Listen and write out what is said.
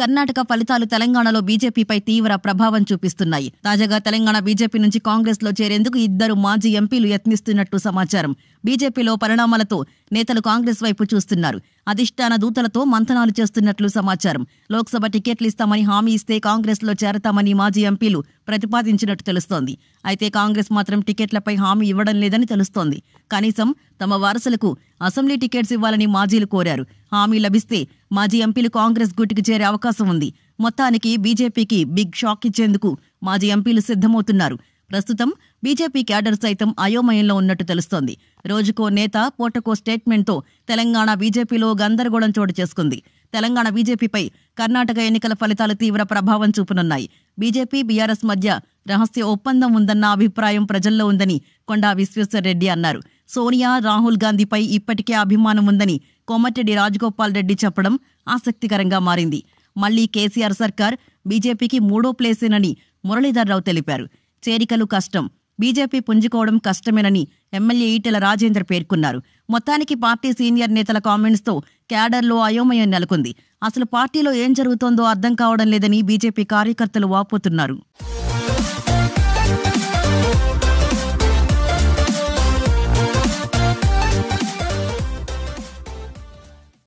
కర్ణాటక ఫలితాలు తెలంగాణలో బీజేపీపై తీవ్ర ప్రభావం చూపిస్తున్నాయి తాజాగా తెలంగాణ బీజేపీ నుంచి కాంగ్రెస్ లో చేరేందుకు ఇద్దరు మాజీ ఎంపీలు యత్నిస్తున్నట్టు సమాచారం బీజేపీలో పరిణామాలతో నేతలు కాంగ్రెస్ వైపు చూస్తున్నారు అధిష్టాన దూతలతో మంతనాలు చేస్తున్నట్లు సమాచారం లోక్సభ టికెట్లు ఇస్తామని హామీ ఇస్తే కాంగ్రెస్లో చేరతామని మాజీ ఎంపీలు ప్రతిపాదించినట్టు తెలుస్తోంది అయితే కాంగ్రెస్ మాత్రం టికెట్లపై హామీ ఇవ్వడం లేదని తెలుస్తోంది కనీసం తమ వారసులకు అసెంబ్లీ టికెట్స్ ఇవ్వాలని మాజీలు కోరారు హామీ లభిస్తే మాజీ ఎంపీలు కాంగ్రెస్ గుట్టుకు చేరే అవకాశం ఉంది మొత్తానికి బీజేపీకి బిగ్ షాక్ ఇచ్చేందుకు మాజీ ఎంపీలు సిద్ధమవుతున్నారు ప్రస్తుతం బీజేపీ క్యాడర్ సైతం అయోమయంలో ఉన్నట్టు తెలుస్తోంది రోజుకో నేత పూటకో స్టేట్మెంట్తో తెలంగాణ బీజేపీలో గందరగోళం చోటు చేసుకుంది తెలంగాణ బీజేపీపై కర్ణాటక ఎన్నికల ఫలితాలు తీవ్ర ప్రభావం చూపనున్నాయి బీజేపీ బీఆర్ఎస్ మధ్య రహస్య ఒప్పందం ఉందన్న అభిప్రాయం ప్రజల్లో ఉందని కొండా విశ్వేశ్వరరెడ్డి అన్నారు సోనియా రాహుల్ గాంధీపై ఇప్పటికే అభిమానం ఉందని కోమటిరెడ్డి రాజగోపాల్ రెడ్డి చెప్పడం ఆసక్తికరంగా మారింది మళ్లీ కేసీఆర్ సర్కార్ బీజేపీకి మూడో ప్లేసేనని మురళీధర్రావు తెలిపారు చేరికలు కష్టం బీజేపీ పుంజుకోవడం కష్టమేనని ఎమ్మెల్యే ఈటెల రాజేందర్ పేర్కొన్నారు మొత్తానికి పార్టీ సీనియర్ నేతల కామెంట్స్తో క్యాడర్లో అయోమయం నెలకొంది అసలు పార్టీలో ఏం జరుగుతోందో అర్థం కావడం లేదని బీజేపీ కార్యకర్తలు వాపోతున్నారు